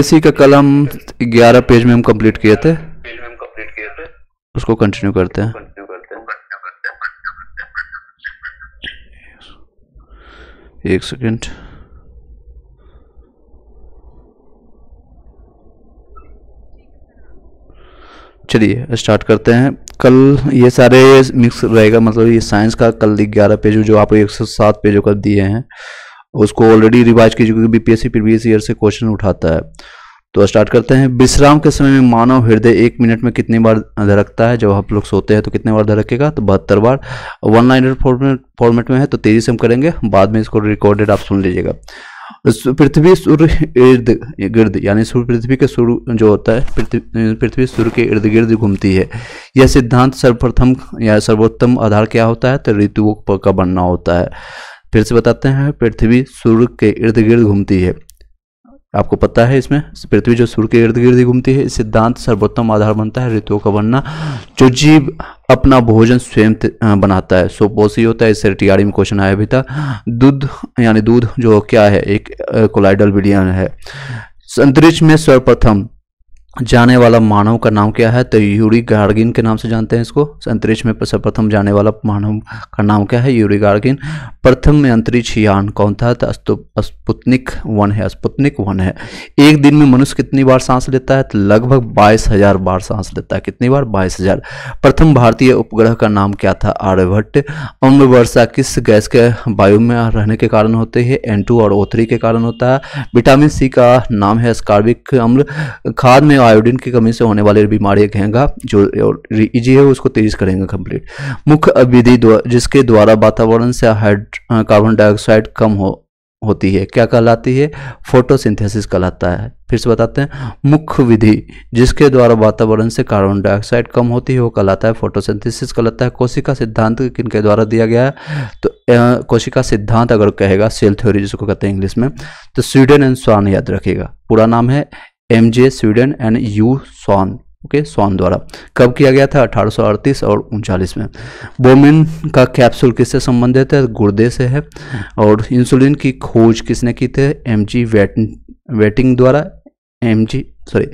BCC का कल हम ग्यारह पेज में हम कंप्लीट किए थे उसको कंटिन्यू करते हैं एक सेकेंड चलिए स्टार्ट करते हैं कल ये सारे मिक्स रहेगा मतलब ये साइंस का कल ग्यारह पेज जो आपको एक सौ सात पेजों का दिए हैं उसको ऑलरेडी रिवाइज कीजिए क्योंकि बीपीएससी प्रीवियस ईयर से क्वेश्चन उठाता है तो स्टार्ट करते हैं विश्राम के समय में मानव हृदय एक मिनट में कितनी बार धड़कता है जब आप लोग सोते हैं तो कितने बार धड़केगा तो बहत्तर बार वन लाइन फॉर्मेट फॉर्मेट में है तो तेजी से हम करेंगे बाद में इसको रिकॉर्डेड आप सुन लीजिएगा पृथ्वी सूर्य इर्द गिर्द यानी सूर्य पृथ्वी के सूर्य जो होता है पृथ्वी सूर्य के इर्द गिर्द घूमती है यह सिद्धांत सर्वप्रथम या सर्वोत्तम आधार क्या होता है तो ऋतुओं का बनना होता है फिर से बताते हैं पृथ्वी सूर्य के इर्द गिर्द घूमती है आपको पता है इसमें पृथ्वी जो सूर्य के इर्द गिर्द घूमती है इस सिद्धांत सर्वोत्तम आधार बनता है ऋतुओं का बनना जो जीव अपना भोजन स्वयं बनाता है सोपोसी होता है इससे टीआरडी में क्वेश्चन आया भी था दूध यानी दूध जो क्या है एक कोलाइडल विलियन है अंतरिक्ष में सर्वप्रथम जाने वाला मानव का नाम क्या है तो यूरी गार्गिन के नाम से जानते हैं इसको अंतरिक्ष में सर्वप्रथम जाने वाला मानव का नाम क्या है यूरी गार्गिन प्रथम में अंतरिक्ष यान कौन था तो स्पुतनिक वन है स्पुतनिक वन है एक दिन में मनुष्य कितनी बार सांस लेता है तो लगभग बाईस हजार बार सांस लेता है कितनी बार बाईस हजार प्रथम भारतीय उपग्रह का नाम क्या था आर्यभट्ट अम्ल वर्षा किस गैस के वायु में रहने के कारण होते हैं एन और ओ के कारण होता है विटामिन सी का नाम है स्कार्बिक अम्ल खाद में आयोडीन की कमी से होने वाली बीमारियां कहेंगे जो ईजी e है उसको तेज करेंगे कंप्लीट मुख्य विधि जिसके द्वारा वातावरण से कार्बन डाइऑक्साइड कम हो होती है क्या कहलाती है फोटोसिंथेसिस कहलाता है फिर से बताते हैं मुख्य विधि जिसके द्वारा वातावरण से कार्बन डाइऑक्साइड कम होती है वो कहलाता है फोटोसिंथेसिस कहलाता है कोशिका सिद्धांत किन के द्वारा दिया गया है तो कोशिका सिद्धांत अगर कहेगा सेल थ्योरी जिसको कहते हैं इंग्लिश में तो स्वीडन एंड स्वान याद रखेगा पूरा नाम है एम जे स्वीडन एंड यू सॉन ओके सॉन द्वारा कब किया गया था 1838 और उनचालीस में बोमिन का कैप्सूल किससे संबंधित है गुर्दे से है और इंसुलिन की खोज किसने की थी एम जी वेटिंग द्वारा M G sorry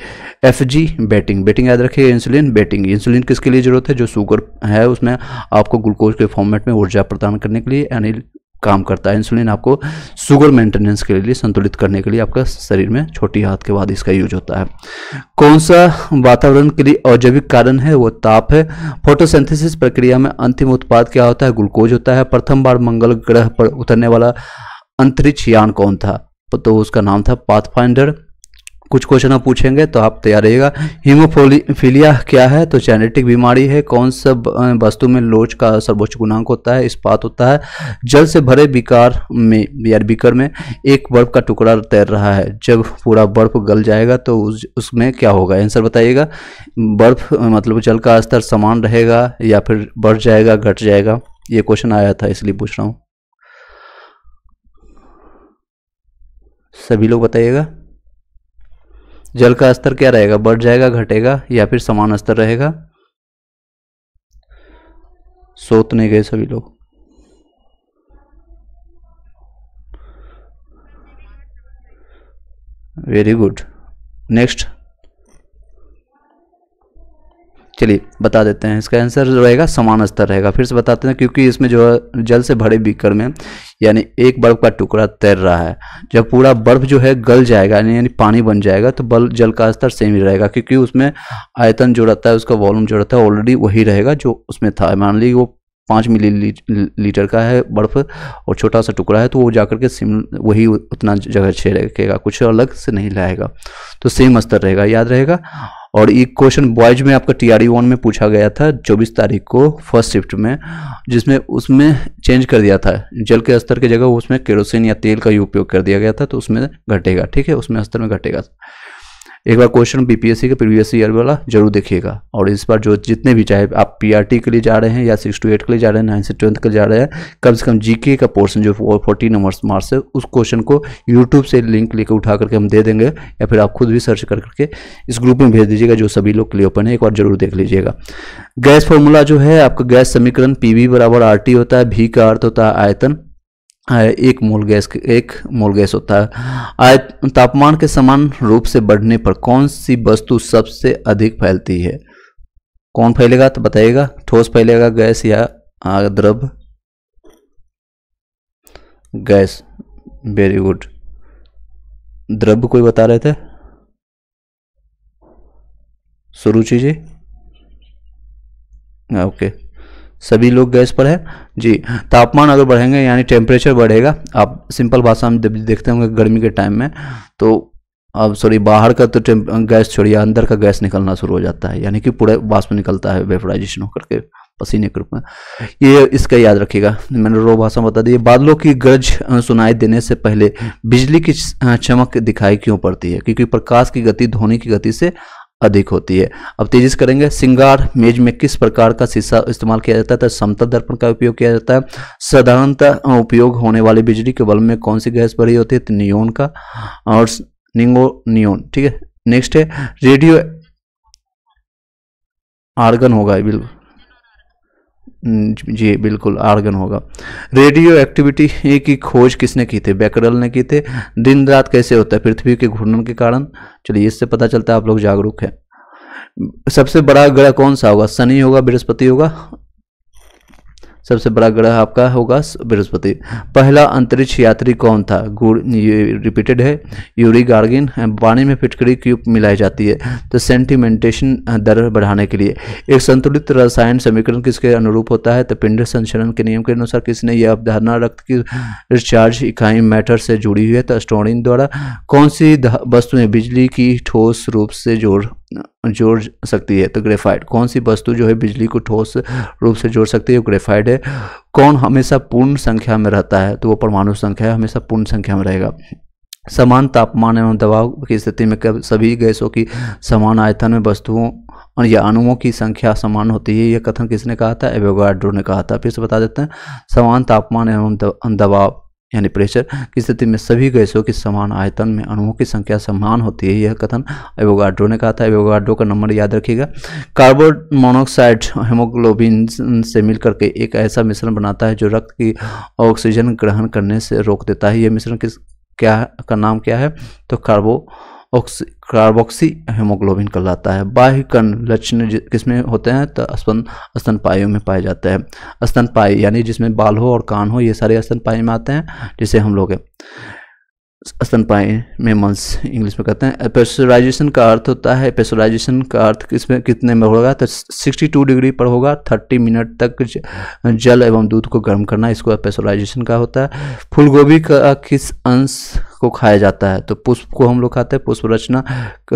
F G Banting Banting याद रखिए इंसुलिन बैटिंग इंसुलिन किसके लिए जरूरत है जो शुगर है उसमें आपको ग्लूकोज के फॉर्मेट में ऊर्जा प्रदान करने के लिए यानी काम करता है इंसुलिन आपको शुगर मेंटेनेंस के लिए संतुलित करने के लिए आपका शरीर में छोटी हाथ के बाद इसका यूज होता है कौन सा वातावरण के लिए औजैविक कारण है वो ताप है फोटोसेंथेसिस प्रक्रिया में अंतिम उत्पाद क्या होता है ग्लूकोज होता है प्रथम बार मंगल ग्रह पर उतरने वाला अंतरिक्ष यान कौन था तो उसका नाम था पाथफाइंडर कुछ क्वेश्चन पूछेंगे तो आप तैयार रहिएगा हीमोफोलिया क्या है तो जेनेटिक बीमारी है कौन सा वस्तु में लोच का सर्वोच्च गुणांक होता है इस्पात होता है जल से भरे बिकार में या बिकर में एक बर्फ का टुकड़ा तैर रहा है जब पूरा बर्फ गल जाएगा तो उस, उसमें क्या होगा आंसर बताइएगा बर्फ मतलब जल का स्तर समान रहेगा या फिर बढ़ जाएगा घट जाएगा ये क्वेश्चन आया था इसलिए पूछ रहा हूँ सभी लोग बताइएगा जल का स्तर क्या रहेगा बढ़ जाएगा घटेगा या फिर समान स्तर रहेगा सोतने गए सभी लोग वेरी गुड नेक्स्ट चलिए बता देते हैं इसका आंसर जो रहेगा समान स्तर रहेगा फिर से बताते हैं क्योंकि इसमें जो है जल से भरे बीकर में यानी एक बर्फ का टुकड़ा तैर रहा है जब पूरा बर्फ जो है गल जाएगा यानी पानी बन जाएगा तो बल जल का स्तर सेम ही रहेगा क्योंकि उसमें आयतन जो रहता है उसका वॉल्यूम जो रहता है ऑलरेडी वही रहेगा जो उसमें था मान लीजिए वो पाँच मिली लीटर का है बर्फ़ और छोटा सा टुकड़ा है तो वो जाकर के सिम वही उतना जगह छे रखेगा कुछ अलग से नहीं लाएगा तो सेम स्तर रहेगा याद रहेगा और ये क्वेश्चन बॉयज में आपका टी आर वन में पूछा गया था चौबीस तारीख को फर्स्ट शिफ्ट में जिसमें उसमें चेंज कर दिया था जल के स्तर की जगह उसमें केरोसिन या तेल का उपयोग कर दिया गया था तो उसमें घटेगा ठीक है उसमें स्तर में घटेगा एक बार क्वेश्चन बीपीएससी के प्रीवियस ईयर वाला जरूर देखिएगा और इस बार जो जितने भी चाहे आप पीआरटी के लिए जा रहे हैं या सिक्स टू एट के लिए जा रहे हैं नाइन से ट्वेल्थ के लिए जा रहे हैं कम से कम जीके का पोर्सन जो फोर्टी नंबर मार्क्स है उस क्वेश्चन को यूट्यूब से लिंक लेकर उठा करके हम दे देंगे या फिर आप खुद भी सर्च कर करके इस ग्रुप में भेज दीजिएगा जो सभी लोग के लिए ओपन है एक बार जरूर देख लीजिएगा गैस फॉर्मूला जो है आपका गैस समीकरण पी बराबर आर होता है भी का अर्थ होता है आयतन एक मोल गैस एक मोल गैस होता है तापमान के समान रूप से बढ़ने पर कौन सी वस्तु सबसे अधिक फैलती है कौन फैलेगा तो बताइएगा ठोस फैलेगा गैस या द्रव गैस वेरी गुड द्रव कोई बता रहे थे सुरुचि जी ओके okay. सभी लोग गैस पर है जी तापमान अगर बढ़ेंगे यानी टेम्परेचर बढ़ेगा आप सिंपल भाषा में देखते होंगे गर्मी के टाइम में तो अब सॉरी बाहर का तो गैस छोड़िए अंदर का गैस निकलना शुरू हो जाता है यानी कि पूरा बाष्प निकलता है वेपराइजेशन होकर के पसीने के रूप में ये इसका याद रखिएगा मैंने रो भाषा बता दी बादलों की गरज सुनाई देने से पहले बिजली की चमक दिखाई क्यों पड़ती है क्योंकि प्रकाश की गति ध्वनि की गति से अधिक होती है अब तेजी से करेंगे सिंगार मेज में किस प्रकार का शीशा इस्तेमाल किया जाता है समता तो समतल दर्पण का उपयोग किया जाता है साधारणतः उपयोग होने वाली बिजली के बल्ब में कौन सी गैस भरी होती है तो नियोन का और निंगो नियोन ठीक है नेक्स्ट है रेडियो आर्गन होगा बिल्कुल हम्म, जी बिल्कुल आर्गन होगा रेडियो एक्टिविटी की खोज किसने की थी बैकरल ने की थी दिन रात कैसे होता है पृथ्वी के घूर्णन के कारण चलिए इससे पता चलता है आप लोग जागरूक हैं सबसे बड़ा ग्रह कौन सा होगा शनि होगा बृहस्पति होगा सबसे बड़ा ग्रह आपका होगा बृहस्पति पहला अंतरिक्ष यात्री कौन था गुड़ रिपीटेड है यूरी गार्गिन वाणी में फिटकड़ी क्यूब मिलाई जाती है तो सेंटिमेंटेशन दर बढ़ाने के लिए एक संतुलित रसायन समीकरण किसके अनुरूप होता है तो पिंड संचरण के नियम के अनुसार किसने यह अवधारणा रक्त की रिचार्ज इकाई मैटर से जुड़ी हुई है तो स्टोनिन द्वारा कौन सी वस्तुएं बिजली की ठोस रूप से जोड़ जोड़ सकती है तो ग्रेफाइट कौन सी वस्तु जो है बिजली को ठोस रूप से जोड़ सकती है ग्रेफाइट है कौन हमेशा पूर्ण संख्या में रहता है तो वो परमाणु संख्या हमेशा पूर्ण संख्या में रहेगा समान तापमान एवं दबाव की स्थिति में कब सभी गैसों की समान आयतन में वस्तुओं और या अणुओं की संख्या समान होती है यह कथन किसने कहा था एवोगाड्रो ने कहा था फिर से बता देते हैं समान तापमान एवं दबाव यानी प्रेशर की स्थिति में सभी गैसों के समान आयतन में अणुओं की संख्या समान होती है यह कथन एवोगाड्रो ने कहा था एवोगाड्रो का नंबर याद रखिएगा कार्बन मोनोक्साइड हेमोग्लोबिन से मिलकर के एक ऐसा मिश्रण बनाता है जो रक्त की ऑक्सीजन ग्रहण करने से रोक देता है यह मिश्रण किस क्या का नाम क्या है तो कार्बो कार्बोक्सी हेमोग्लोबिन कहलाता है बाह्यकर्ण लक्षण किसमें होते हैं तो स्तन स्तनपाइयों में पाया जाते हैं स्तनपाई यानी जिसमें बाल हो और कान हो ये सारे स्तनपाई में आते हैं जिसे हम लोग स्तनपाई मंस इंग्लिश में कहते हैं पेस्चराइजेशन का अर्थ होता है पेस्चराइजेशन का अर्थ किसमें कितने में होगा तो 62 डिग्री पर होगा 30 मिनट तक जल एवं दूध को गर्म करना इसको पेस्चराइजेशन का होता है फूलगोभी का किस अंश को खाया जाता है तो पुष्प को हम लोग खाते हैं पुष्प रचना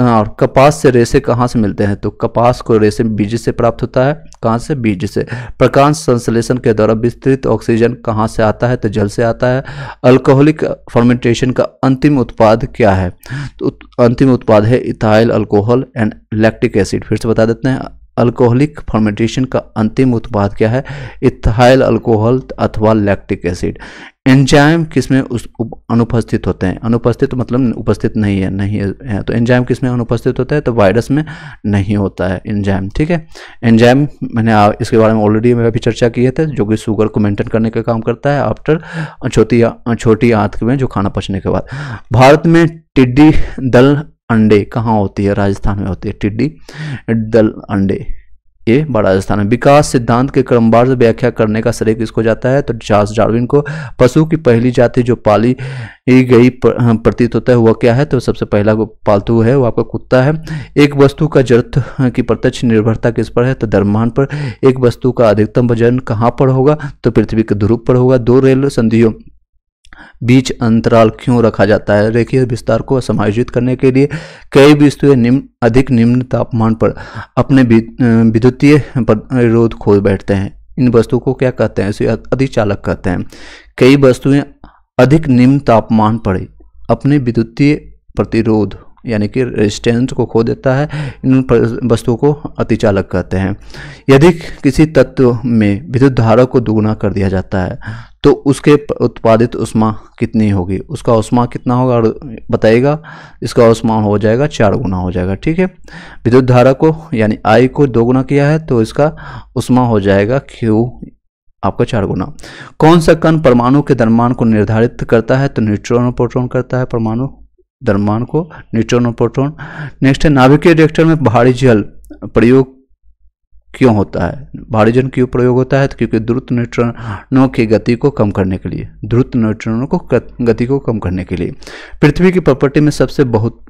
और कपास से रेशे कहाँ से मिलते हैं तो कपास को रेशे बीज से प्राप्त होता है कहाँ से बीज से प्रकाश संश्लेषण के द्वारा विस्तृत ऑक्सीजन कहाँ से आता है तो जल से आता है अल्कोहलिक फर्मेंटेशन का अंतिम उत्पाद क्या है तो अंतिम उत्पाद है ethyl alcohol and lactic acid फिर से बता देते हैं अल्कोहलिक फर्मेंटेशन का अंतिम उत्पाद क्या है इथाइल अल्कोहल अथवा लैक्टिक एसिड एंजाइम किस में उस अनुपस्थित होते हैं अनुपस्थित मतलब उपस्थित नहीं है नहीं है तो एंजाइम किस में अनुपस्थित होता है तो वायरस में नहीं होता है एंजाइम ठीक है एंजाइम मैंने आ, इसके बारे में ऑलरेडी मैं अभी चर्चा किए थे तो, जो कि शुगर को मेंटेन करने का काम करता है आफ्टर छोटी छोटी आंत में जो खाना पचने के बाद भारत में टिड्डी दल अंडे कहाँ होती है राजस्थान में होती है टिड्डी दल अंडे ये बड़ा राजस्थान है विकास सिद्धांत के क्रमवार व्याख्या करने का श्रेय किसको जाता है तो चार्ल्स डार्विन को पशु की पहली जाति जो पाली गई हाँ, प्रतीत होता है वह क्या है तो सबसे पहला पालतू है वो आपका कुत्ता है एक वस्तु का जर्थ हाँ, की प्रत्यक्ष निर्भरता किस पर है तो दरमान पर एक वस्तु का अधिकतम वजन कहाँ पर होगा तो पृथ्वी के ध्रुव पर होगा दो रेल संधियों बीच अंतराल क्यों रखा जाता है रेखीय विस्तार को समायोजित करने के लिए कई वस्तुएं निम्न अधिक निम्न तापमान पर अपने विद्युतीय प्रतिरोध खो बैठते हैं इन वस्तुओं को क्या कहते हैं इसे अधिचालक कहते हैं कई वस्तुएं अधिक निम्न तापमान पर अपने विद्युतीय प्रतिरोध यानी कि रेजिस्टेंस को खो देता है इन वस्तुओं को अतिचालक कहते हैं यदि किसी तत्व में विद्युत धारा को दुगुना कर दिया जाता है तो उसके उत्पादित उष्मा कितनी होगी उसका उष्मा कितना होगा और बताइएगा इसका उष्मा हो जाएगा चार गुना हो जाएगा ठीक है विद्युत धारा को यानी आई को दोगुना किया है तो इसका उष्मा हो जाएगा क्यू आपका चार गुना कौन सा कण परमाणु के दरमान को निर्धारित करता है तो न्यूट्रॉन और प्रोटोन करता है परमाणु द्रव्यमान को न्यूट्रॉन और प्रोटॉन नेक्स्ट है नाभिकीय रिएक्टर में भारी जल प्रयोग क्यों होता है भारी जल क्यों प्रयोग होता है तो क्योंकि द्रुत न्यूट्रॉनों की गति को कम करने के लिए द्रुत न्यूट्रॉनों को गति को कम करने के लिए पृथ्वी की प्रॉपर्टी में सबसे बहुत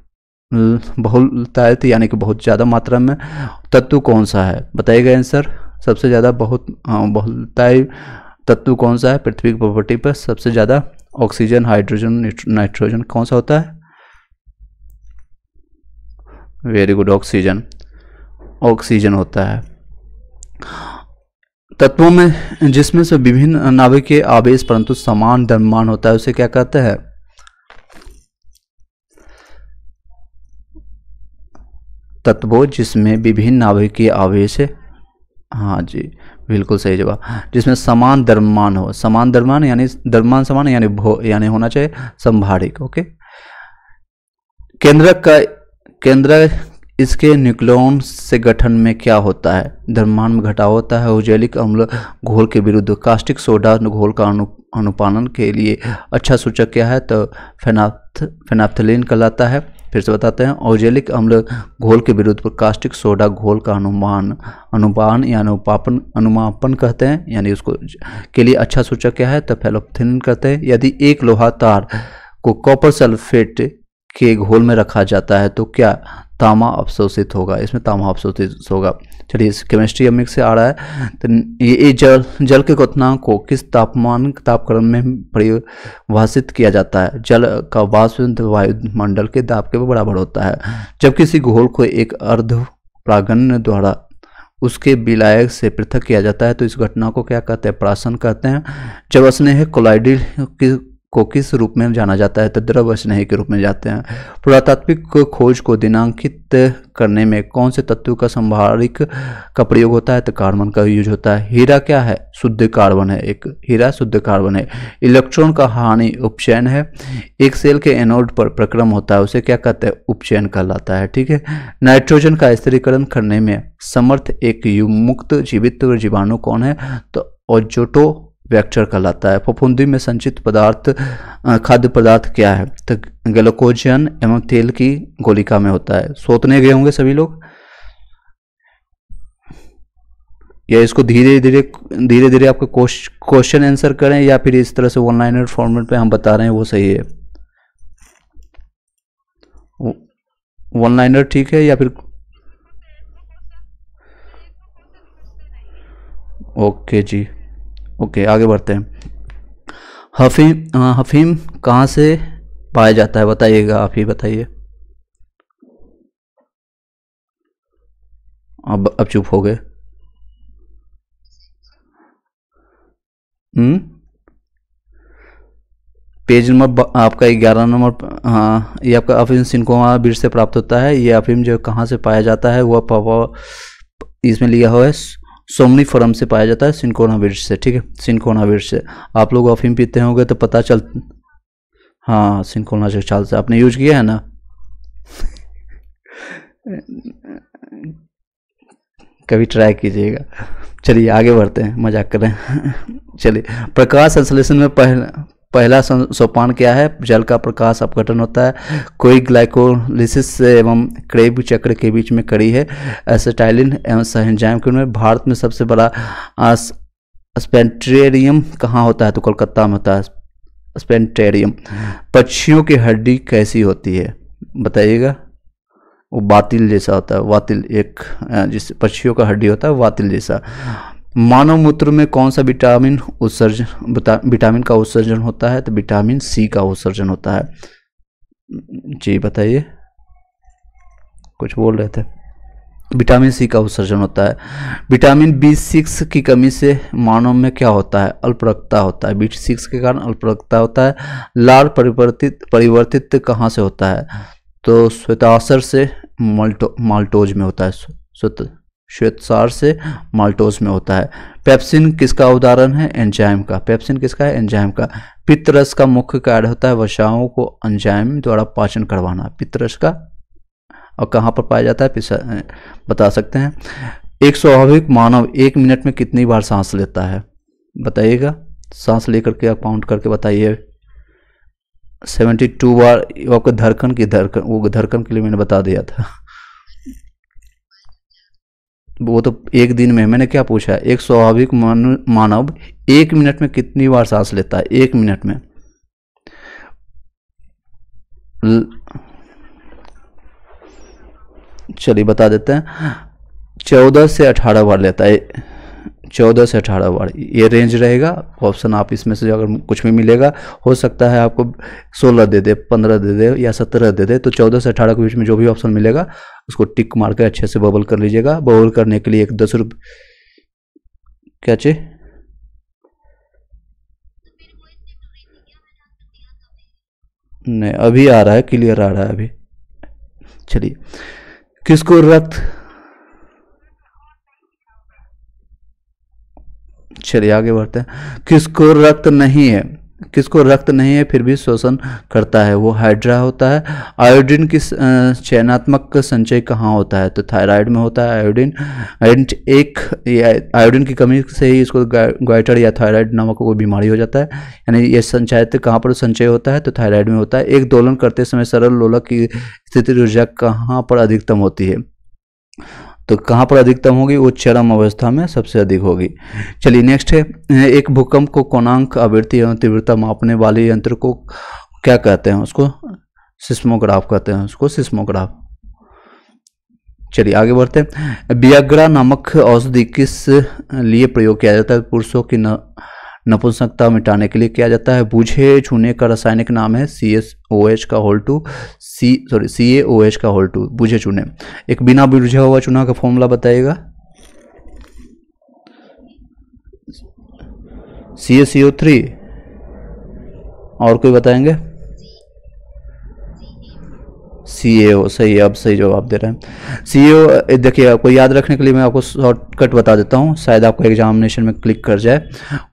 बहुलतायत यानी कि बहुत ज़्यादा मात्रा में तत्व कौन सा है बताइएगा आंसर सबसे ज़्यादा बहुत बहुलताय तत्व कौन सा है पृथ्वी की प्रॉपर्टी पर सबसे ज़्यादा ऑक्सीजन हाइड्रोजन नाइट्रोजन कौन सा होता है वेरी गुड ऑक्सीजन ऑक्सीजन होता है तत्वों में जिसमें से विभिन्न नाभिकीय आवेश परंतु समान धर्मान होता है उसे क्या कहते हैं तत्वों जिसमें विभिन्न नाभिकीय आवेश हाँ जी बिल्कुल सही जवाब जिसमें समान धर्मान हो समान धर्मान यानी धर्मान समान यानी यानी होना चाहिए संभारिक ओके केंद्रक का केंद्र इसके न्यूक्लोन से गठन में क्या होता है धर्मांड में घटा होता है उजैलिक अम्ल घोल के विरुद्ध कास्टिक सोडा घोल का अनु अनुपालन के लिए अच्छा सूचक क्या है तो फेनाथ फेनाथलिन कहलाता है फिर से बताते हैं औजैलिक अम्ल घोल के विरुद्ध कास्टिक सोडा घोल का अनुमान अनुमान या अनुपापन अनुमापन कहते हैं यानी उसको के लिए अच्छा सूचक क्या है तो फेलोथिन कहते हैं यदि एक लोहा तार को कॉपर सल्फेट के घोल में रखा जाता है तो क्या तामा अवशोषित होगा इसमें तामा अवशोषित होगा चलिए इस केमिस्ट्री अमिक से आ रहा है तो ये जल जल के घटनाओं को किस तापमान तापक्रम में परिभाषित किया जाता है जल का वाष्प वायुमंडल के दाब के बराबर होता है जब किसी घोल को एक अर्ध प्रागण्य द्वारा उसके विलायक से पृथक किया जाता है तो इस घटना को क्या कहते हैं प्राशन कहते हैं जब स्नेह कोलाइडिल को किस रूप में जाना जाता है तो द्रव स्नेह के रूप में जाते हैं पुरातात्विक खोज को दिनांकित करने में कौन से तत्व का संभारिक का प्रयोग होता है तो कार्बन का यूज होता है हीरा क्या है शुद्ध कार्बन है एक हीरा शुद्ध कार्बन है इलेक्ट्रॉन का हानि उपचयन है एक सेल के एनोड पर प्रक्रम होता है उसे क्या कहते हैं उपचयन कहलाता है ठीक है नाइट्रोजन का स्थिरीकरण करने में समर्थ एक युमुक्त जीवित जीवाणु कौन है तो ओजोटो वैक्चर कहलाता है फफूंदी में संचित पदार्थ खाद्य पदार्थ क्या है तो ग्लूकोजन एवं तेल की गोलिका में होता है सोतने गए होंगे सभी लोग या इसको धीरे धीरे धीरे धीरे आपके क्वेश्चन आंसर करें या फिर इस तरह से वन फॉर्मेट पे हम बता रहे हैं वो सही है वन ठीक है या फिर ओके जी ओके आगे बढ़ते हैं हफीम हाँ, हफीम कहाँ से पाया जाता है बताइएगा आप ही बताइए अब अब चुप हो गए हम्म? पेज नंबर आपका ग्यारह नंबर हाँ ये आपका अफीम सिंकोमा बीर से प्राप्त होता है ये अफीम जो कहाँ से पाया जाता है वह इसमें लिया हुआ है सोमनी फॉरम से पाया जाता है सिंकोना वृक्ष से ठीक है सिंकोना वृक्ष से आप लोग अफीम पीते होंगे तो पता चल हाँ सिंकोना से से आपने यूज किया है ना कभी ट्राई कीजिएगा चलिए आगे बढ़ते हैं मजाक करें चलिए प्रकाश संश्लेषण में पहले पहला सोपान क्या है जल का प्रकाश अपघटन होता है कोई ग्लाइकोलिसिस एवं क्रेब चक्र के बीच में कड़ी है एसेटाइलिन एवं सहजाम के भारत में सबसे बड़ा स्पेंट्रेरियम कहाँ होता है तो कोलकाता में होता है स्पेंट्रेरियम पक्षियों की हड्डी कैसी होती है बताइएगा वो बातिल जैसा होता है वातिल एक जिस पक्षियों का हड्डी होता है वातिल जैसा मानव मूत्र में कौन सा विटामिन उत्सर्जन विटामिन का उत्सर्जन होता है तो विटामिन सी का उत्सर्जन होता है जी बताइए कुछ बोल रहे थे विटामिन सी का उत्सर्जन होता है विटामिन बी सिक्स की कमी से मानव में क्या होता है अल्परक्ता होता है बी सिक्स के कारण अल्परक्ता होता है लाल परिवर्तित परिवर्तित कहाँ से होता है तो श्वेताशर से माल्टो माल्टोज में होता है श्वेत से माल्टोज में होता है पेप्सिन किसका उदाहरण है एंजाइम का पेप्सिन किसका है एंजाइम का पितरस का मुख्य कार्य होता है वसाओं को एंजाइम द्वारा पाचन करवाना पित्तरस का और कहाँ पर पाया जाता है बता सकते हैं एक स्वाभाविक मानव एक मिनट में कितनी बार सांस लेता है बताइएगा सांस लेकर के काउंट करके बताइए सेवेंटी टू बार आपका धड़कन की धड़कन वो धड़कन के लिए मैंने बता दिया था वो तो एक दिन में मैंने क्या पूछा है एक स्वाभाविक मानव एक मिनट में कितनी बार सांस लेता है एक मिनट में चलिए बता देते हैं चौदह से अठारह बार लेता है चौदह से अठारह बार ये रेंज रहेगा ऑप्शन आप इसमें से अगर कुछ भी मिलेगा हो सकता है आपको सोलह दे दे पंद्रह दे दे या सत्रह दे दे तो चौदह से अठारह के बीच में जो भी ऑप्शन मिलेगा उसको टिक मार कर अच्छे से बबल कर लीजिएगा बबल करने के लिए एक दस रुपये क्या चाहिए नहीं अभी आ रहा है क्लियर आ रहा है अभी चलिए किसको रक्त चलिए आगे बढ़ते हैं किसको रक्त नहीं है किसको रक्त नहीं है फिर भी श्वसन करता है वो हाइड्रा होता है आयोडीन की चयनात्मक संचय कहाँ होता है तो थायराइड में होता है आयोडीन एंड एक आयोडीन की कमी से ही इसको ग्वाइटर या थायराइड नामक कोई बीमारी हो जाता है यानी ये संचयित कहाँ पर संचय होता है तो थायराइड में होता है एक दोलन करते समय सरल लोलक की स्थिति ऊर्जा कहाँ पर अधिकतम होती है तो कहाँ पर अधिकतम होगी वो चरम अवस्था में सबसे अधिक होगी चलिए नेक्स्ट है एक भूकंप को कोणांक आवृत्ति एवं तीव्रता मापने वाले यंत्र को क्या कहते हैं उसको सिस्मोग्राफ कहते हैं उसको सिस्मोग्राफ चलिए आगे बढ़ते हैं बियाग्रा नामक औषधि किस लिए प्रयोग किया जाता है पुरुषों की न नपुंसकता मिटाने के लिए किया जाता है बूझे छूने का रासायनिक नाम है सी एस ओ एच का whole two C sorry C A O H का होल टू बूझे चूने एक बिना बुझा हुआ चूना का फॉर्मूला बताइएगा C S C O three और कोई बताएंगे सी ए ओ सही है अब सही जवाब दे रहे हैं सी ए ओ देखिए आपको याद रखने के लिए मैं आपको शॉर्टकट बता देता हूँ शायद आपको एग्जामिनेशन में क्लिक कर जाए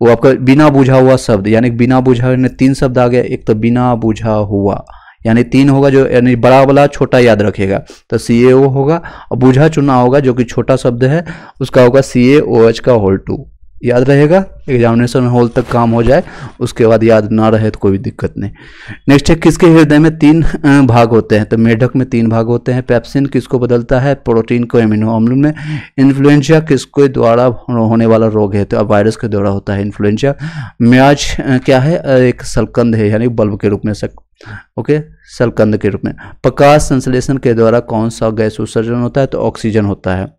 वो आपका बिना बुझा हुआ शब्द यानी बिना बुझा हुआ तीन शब्द आ गया एक तो बिना बुझा हुआ यानी तीन होगा जो यानी बड़ा वाला छोटा याद रखेगा तो सी ए ओ होगा और बूझा चुना होगा जो कि छोटा शब्द है उसका होगा सी ए ओ एच का होल टू याद रहेगा एग्जामिनेशन हॉल तक काम हो जाए उसके बाद याद ना रहे तो कोई दिक्कत नहीं नेक्स्ट है किसके हृदय में तीन भाग होते हैं तो मेढक में तीन भाग होते हैं पैप्सिन किसको बदलता है प्रोटीन को एमिनो अम्ल में इन्फ्लुएंजा किसके द्वारा होने वाला रोग है तो अब वायरस के द्वारा होता है इन्फ्लुएंजा म्याज क्या है एक सलकंद है यानी बल्ब के रूप में सक ओके सलकंद के रूप में प्रकाश संश्लेषण के द्वारा कौन सा गैस उत्सर्जन होता है तो ऑक्सीजन होता है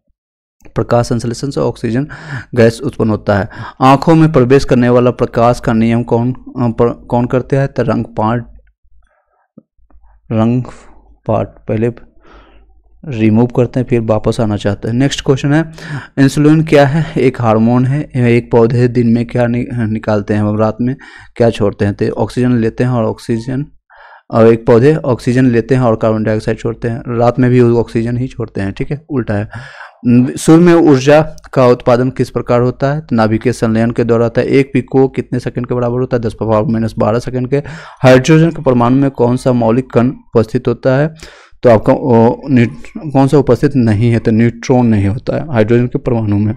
प्रकाश संश्लेषण से ऑक्सीजन गैस उत्पन्न होता है आंखों में प्रवेश करने वाला प्रकाश का नियम कौन पर, कौन करते हैं तरंग तो पार्ट रंग पार्ट पहले रिमूव करते हैं फिर वापस आना चाहते हैं नेक्स्ट क्वेश्चन है इंसुलिन क्या है एक हार्मोन है एक पौधे दिन में क्या नि, निकालते हैं हम रात में क्या छोड़ते हैं तो ऑक्सीजन लेते हैं और ऑक्सीजन और एक पौधे ऑक्सीजन लेते हैं और कार्बन डाइऑक्साइड छोड़ते हैं रात में भी ऑक्सीजन ही छोड़ते हैं ठीक है उल्टा है सूर्य में ऊर्जा का उत्पादन किस प्रकार होता है तो नाभिक के संलयन के द्वारा होता है एक पिको कितने सेकंड के बराबर होता है दस पावर माइनस बारह सेकंड के हाइड्रोजन के परमाणु में कौन सा मौलिक कण उपस्थित होता है तो आपका कौन सा उपस्थित नहीं है तो न्यूट्रॉन नहीं होता है हाइड्रोजन के परमाणु में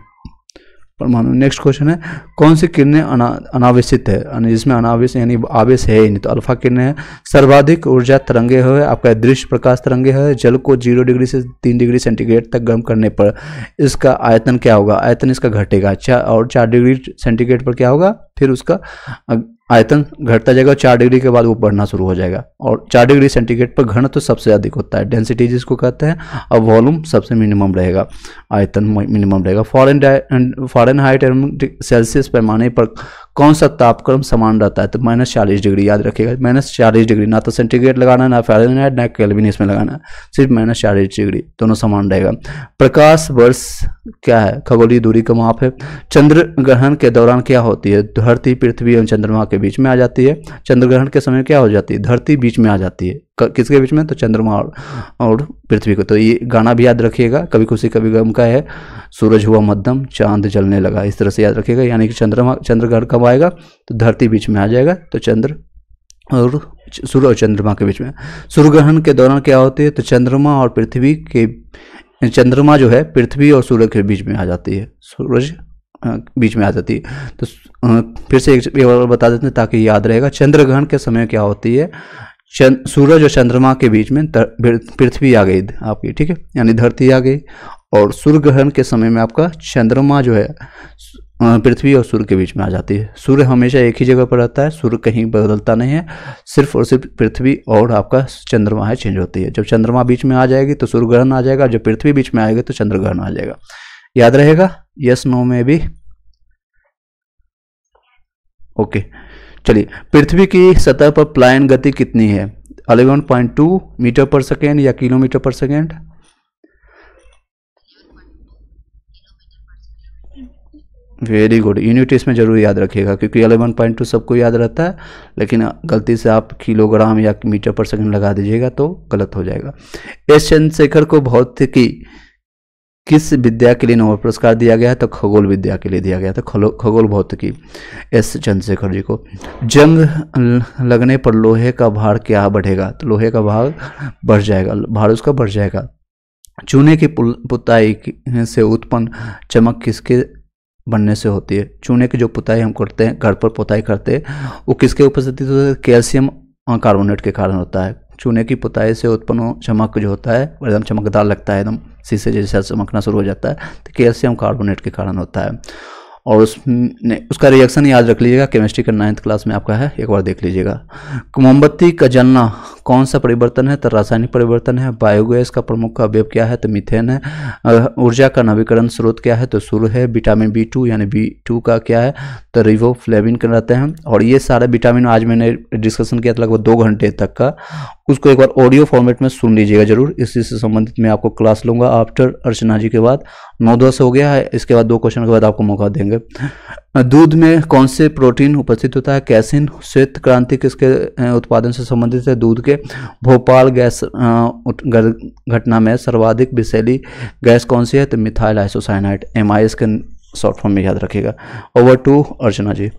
परमाणु नेक्स्ट क्वेश्चन है कौन सी किरणें अना अनावेशित है जिसमें अनावेश यानी आवेश है ही नहीं तो अल्फा किरणें हैं सर्वाधिक ऊर्जा तरंगे हुए आपका दृश्य प्रकाश तरंगे हुए जल को जीरो डिग्री से तीन डिग्री सेंटीग्रेड तक गर्म करने पर इसका आयतन क्या होगा आयतन इसका घटेगा चार और चार डिग्री सेंटीग्रेड पर क्या होगा फिर उसका आयतन घटता जाएगा चार डिग्री के बाद वो बढ़ना शुरू हो जाएगा और चार डिग्री सेंटीग्रेड पर घन तो सबसे अधिक होता है डेंसिटी जिसको कहते हैं और वॉल्यूम सबसे मिनिमम रहेगा आयतन मिनिमम रहेगा फॉरन फॉरन हाइट एवं सेल्सियस पैमाने पर कौन सा तापक्रम समान रहता है तो माइनस चालीस डिग्री याद रखिएगा माइनस चालीस डिग्री ना तो सेंटीग्रेड लगाना ना फैलनाइट ना कैलविन इसमें लगाना सिर्फ माइनस चालीस डिग्री दोनों समान रहेगा प्रकाश वर्ष क्या है खगोलीय दूरी का माप है चंद्र ग्रहण के दौरान क्या होती है धरती पृथ्वी एवं चंद्रमा के बीच में आ जाती है चंद्र ग्रहण के समय क्या हो जाती है धरती बीच में आ जाती है किसके बीच में तो चंद्रमा और, और पृथ्वी को तो ये गाना भी याद रखिएगा कभी खुशी कभी गम का है सूरज हुआ मध्यम चांद जलने लगा इस तरह से याद रखिएगा यानी कि चंद्रमा ग्रहण कब आएगा तो धरती बीच में आ जाएगा तो चंद्र और सूर्य और चंद्रमा के बीच में सूर्य ग्रहण के दौरान क्या होती है तो चंद्रमा और पृथ्वी के चंद्रमा जो है पृथ्वी और सूर्य के बीच में आ जाती है सूरज बीच में आ जाती है तो फिर से एक बार बता देते हैं ताकि याद रहेगा चंद्र ग्रहण के समय क्या होती है सूरज और चंद्रमा के बीच में पृथ्वी आ गई आपकी ठीक है यानी धरती आ गई और सूर्य ग्रहण के समय में आपका चंद्रमा जो है पृथ्वी और सूर्य के बीच में आ जाती है सूर्य हमेशा एक ही जगह पर रहता है सूर्य कहीं बदलता नहीं है सिर्फ और सिर्फ पृथ्वी और आपका चंद्रमा है चेंज होती है जब चंद्रमा बीच में आ जाएगी तो सूर्य ग्रहण आ जाएगा जब पृथ्वी बीच में आएगी तो चंद्र ग्रहण आ जाएगा याद रहेगा यस नो में भी ओके okay. चलिए पृथ्वी की सतह पर प्लायन गति कितनी है 11.2 मीटर पर सेकेंड या किलोमीटर पर सेकेंड वेरी गुड यूनिट इसमें जरूर याद रखिएगा क्योंकि 11.2 सबको याद रहता है लेकिन गलती से आप किलोग्राम या मीटर पर सेकेंड लगा दीजिएगा तो गलत हो जाएगा एस चंद्रशेखर को भौतिकी किस विद्या के लिए नोबल पुरस्कार दिया गया तो खगोल विद्या के लिए दिया गया था तो खगोल भौतिकी एस चंद्रशेखर जी को जंग लगने पर लोहे का भार क्या बढ़ेगा तो लोहे का भाग बढ़ जाएगा भार उसका बढ़ जाएगा चूने की पुताई से उत्पन्न चमक किसके बनने से होती है चूने की जो पुताई हम करते हैं घर पर पुताई करते हैं वो किसके उपस्थिति होते है कैल्शियम कार्बोनेट के कारण होता है चूने की पुताई से उत्पन्न चमक जो होता है एकदम चमकदार लगता है एकदम शीशे जैसे चमकना शुरू हो जाता है तो कैल्शियम कार्बोनेट के कारण होता है और उसने उसका रिएक्शन याद रख लीजिएगा केमिस्ट्री का नाइन्थ क्लास में आपका है एक बार देख लीजिएगा मोमबत्ती का जलना कौन सा परिवर्तन है तो रासायनिक परिवर्तन है बायोगैस का प्रमुख अवयव क्या है तो मिथेन है ऊर्जा का नवीकरण स्रोत क्या है तो सूर्य है विटामिन बी टू यानी बी टू का क्या है तो रिवो फ्लेविन रहते हैं और ये सारा विटामिन आज मैंने डिस्कशन किया था लगभग दो घंटे तक का उसको एक बार ऑडियो फॉर्मेट में सुन लीजिएगा जरूर इसी से संबंधित मैं आपको क्लास लूँगा आफ्टर अर्चना जी के बाद नौ दस हो गया है इसके बाद दो क्वेश्चन के बाद आपको मौका देंगे दूध में कौन से प्रोटीन उपस्थित होता है कैसिन श्वेत क्रांति किसके उत्पादन से संबंधित है दूध के भोपाल गैस घटना में सर्वाधिक विशैली गैस कौन सी है तो मिथाइल आइसोसाइनाइट एम आई इसके शॉर्ट फॉर्म में याद रखिएगा ओवर टू अर्चना जी